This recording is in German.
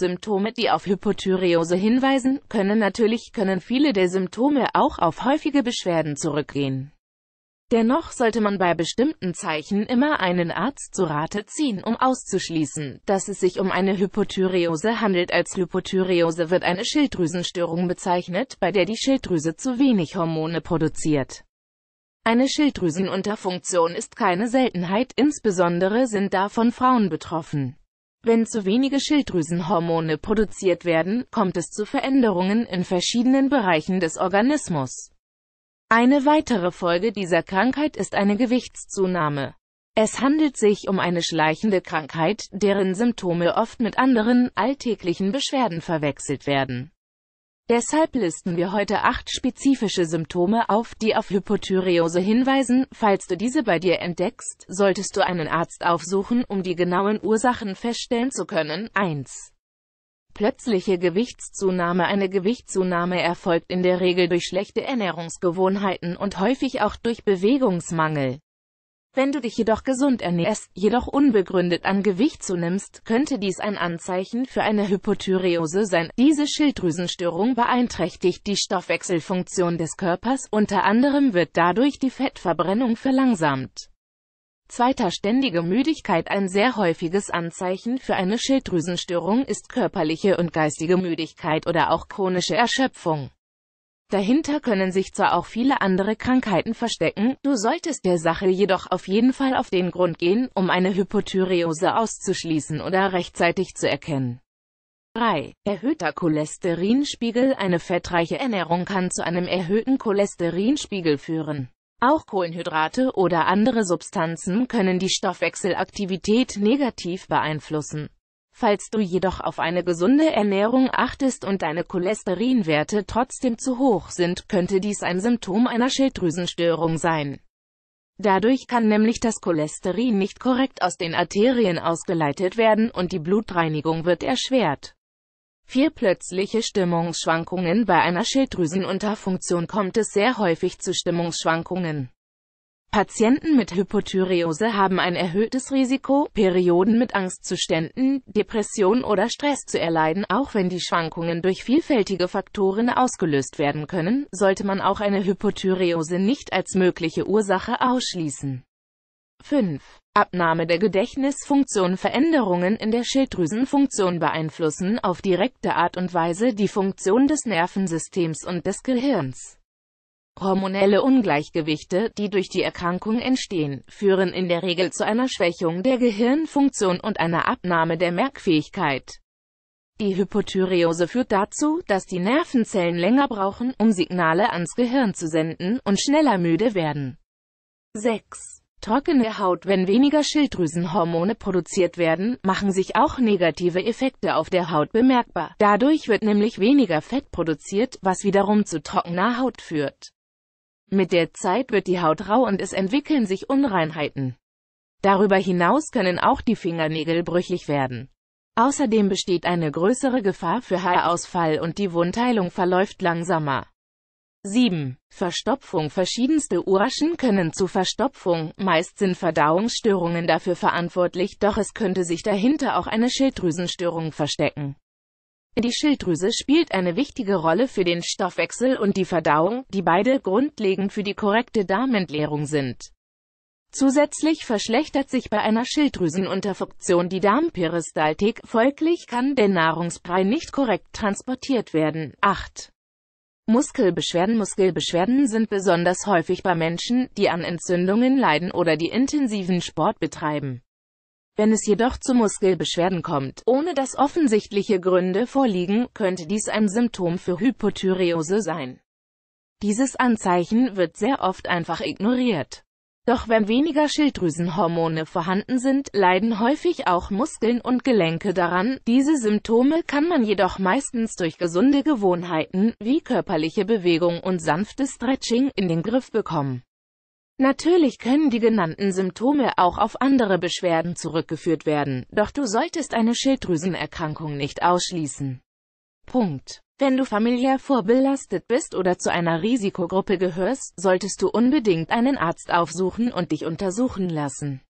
Symptome, die auf Hypothyreose hinweisen, können natürlich, können viele der Symptome auch auf häufige Beschwerden zurückgehen. Dennoch sollte man bei bestimmten Zeichen immer einen Arzt zu Rate ziehen, um auszuschließen, dass es sich um eine Hypothyreose handelt. Als Hypothyreose wird eine Schilddrüsenstörung bezeichnet, bei der die Schilddrüse zu wenig Hormone produziert. Eine Schilddrüsenunterfunktion ist keine Seltenheit, insbesondere sind davon Frauen betroffen. Wenn zu wenige Schilddrüsenhormone produziert werden, kommt es zu Veränderungen in verschiedenen Bereichen des Organismus. Eine weitere Folge dieser Krankheit ist eine Gewichtszunahme. Es handelt sich um eine schleichende Krankheit, deren Symptome oft mit anderen, alltäglichen Beschwerden verwechselt werden. Deshalb listen wir heute acht spezifische Symptome auf, die auf Hypothyreose hinweisen. Falls du diese bei dir entdeckst, solltest du einen Arzt aufsuchen, um die genauen Ursachen feststellen zu können. 1. Plötzliche Gewichtszunahme Eine Gewichtszunahme erfolgt in der Regel durch schlechte Ernährungsgewohnheiten und häufig auch durch Bewegungsmangel. Wenn du dich jedoch gesund ernährst, jedoch unbegründet an Gewicht zunimmst, könnte dies ein Anzeichen für eine Hypothyreose sein. Diese Schilddrüsenstörung beeinträchtigt die Stoffwechselfunktion des Körpers, unter anderem wird dadurch die Fettverbrennung verlangsamt. Zweiter ständige Müdigkeit Ein sehr häufiges Anzeichen für eine Schilddrüsenstörung ist körperliche und geistige Müdigkeit oder auch chronische Erschöpfung. Dahinter können sich zwar auch viele andere Krankheiten verstecken, du solltest der Sache jedoch auf jeden Fall auf den Grund gehen, um eine Hypothyreose auszuschließen oder rechtzeitig zu erkennen. 3. Erhöhter Cholesterinspiegel Eine fettreiche Ernährung kann zu einem erhöhten Cholesterinspiegel führen. Auch Kohlenhydrate oder andere Substanzen können die Stoffwechselaktivität negativ beeinflussen. Falls du jedoch auf eine gesunde Ernährung achtest und deine Cholesterinwerte trotzdem zu hoch sind, könnte dies ein Symptom einer Schilddrüsenstörung sein. Dadurch kann nämlich das Cholesterin nicht korrekt aus den Arterien ausgeleitet werden und die Blutreinigung wird erschwert. Vier Plötzliche Stimmungsschwankungen Bei einer Schilddrüsenunterfunktion kommt es sehr häufig zu Stimmungsschwankungen. Patienten mit Hypothyreose haben ein erhöhtes Risiko, Perioden mit Angstzuständen, Depression oder Stress zu erleiden. Auch wenn die Schwankungen durch vielfältige Faktoren ausgelöst werden können, sollte man auch eine Hypothyreose nicht als mögliche Ursache ausschließen. 5. Abnahme der Gedächtnisfunktion Veränderungen in der Schilddrüsenfunktion beeinflussen auf direkte Art und Weise die Funktion des Nervensystems und des Gehirns. Hormonelle Ungleichgewichte, die durch die Erkrankung entstehen, führen in der Regel zu einer Schwächung der Gehirnfunktion und einer Abnahme der Merkfähigkeit. Die Hypothyreose führt dazu, dass die Nervenzellen länger brauchen, um Signale ans Gehirn zu senden, und schneller müde werden. 6. Trockene Haut Wenn weniger Schilddrüsenhormone produziert werden, machen sich auch negative Effekte auf der Haut bemerkbar. Dadurch wird nämlich weniger Fett produziert, was wiederum zu trockener Haut führt. Mit der Zeit wird die Haut rau und es entwickeln sich Unreinheiten. Darüber hinaus können auch die Fingernägel brüchig werden. Außerdem besteht eine größere Gefahr für Haarausfall und die Wundheilung verläuft langsamer. 7. Verstopfung Verschiedenste Ursachen können zu Verstopfung, meist sind Verdauungsstörungen dafür verantwortlich, doch es könnte sich dahinter auch eine Schilddrüsenstörung verstecken. Die Schilddrüse spielt eine wichtige Rolle für den Stoffwechsel und die Verdauung, die beide grundlegend für die korrekte Darmentleerung sind. Zusätzlich verschlechtert sich bei einer Schilddrüsenunterfunktion die Darmperistaltik, folglich kann der Nahrungsbrei nicht korrekt transportiert werden. 8. Muskelbeschwerden Muskelbeschwerden sind besonders häufig bei Menschen, die an Entzündungen leiden oder die intensiven Sport betreiben. Wenn es jedoch zu Muskelbeschwerden kommt, ohne dass offensichtliche Gründe vorliegen, könnte dies ein Symptom für Hypothyreose sein. Dieses Anzeichen wird sehr oft einfach ignoriert. Doch wenn weniger Schilddrüsenhormone vorhanden sind, leiden häufig auch Muskeln und Gelenke daran. Diese Symptome kann man jedoch meistens durch gesunde Gewohnheiten, wie körperliche Bewegung und sanftes Stretching, in den Griff bekommen. Natürlich können die genannten Symptome auch auf andere Beschwerden zurückgeführt werden, doch du solltest eine Schilddrüsenerkrankung nicht ausschließen. Punkt. Wenn du familiär vorbelastet bist oder zu einer Risikogruppe gehörst, solltest du unbedingt einen Arzt aufsuchen und dich untersuchen lassen.